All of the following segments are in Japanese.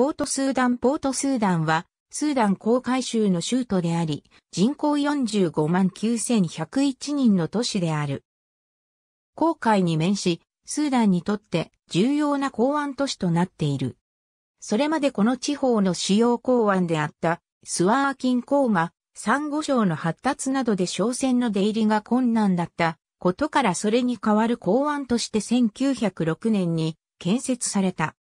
ポートスーダンポートスーダンは、スーダン公海州の州都であり、人口45万9101人の都市である。公海に面し、スーダンにとって重要な港湾都市となっている。それまでこの地方の主要港湾であったスワーキン港が、サンゴ礁の発達などで商船の出入りが困難だったことからそれに代わる港湾として1906年に建設された。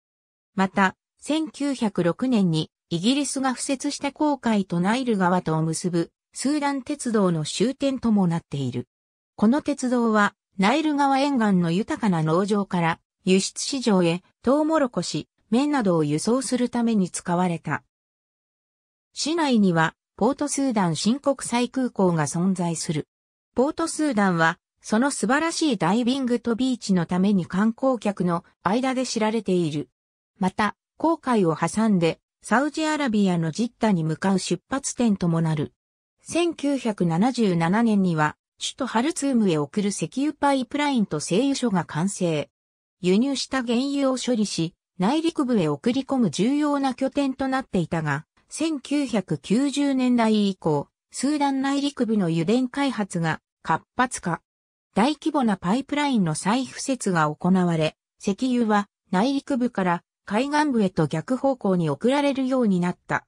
また、1906年にイギリスが付設した航海とナイル川とを結ぶスーダン鉄道の終点ともなっている。この鉄道はナイル川沿岸の豊かな農場から輸出市場へトウモロコシ、麺などを輸送するために使われた。市内にはポートスーダン新国際空港が存在する。ポートスーダンはその素晴らしいダイビングとビーチのために観光客の間で知られている。また、航海を挟んで、サウジアラビアのジッタに向かう出発点ともなる。1977年には、首都ハルツームへ送る石油パイプラインと製油所が完成。輸入した原油を処理し、内陸部へ送り込む重要な拠点となっていたが、1990年代以降、スーダン内陸部の油田開発が活発化。大規模なパイプラインの再布設が行われ、石油は内陸部から海岸部へと逆方向に送られるようになった。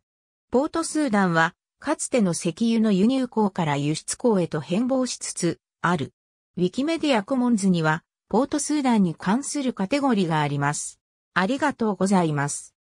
ポートスーダンは、かつての石油の輸入港から輸出港へと変貌しつつ、ある。ウィキメディアコモンズには、ポートスーダンに関するカテゴリーがあります。ありがとうございます。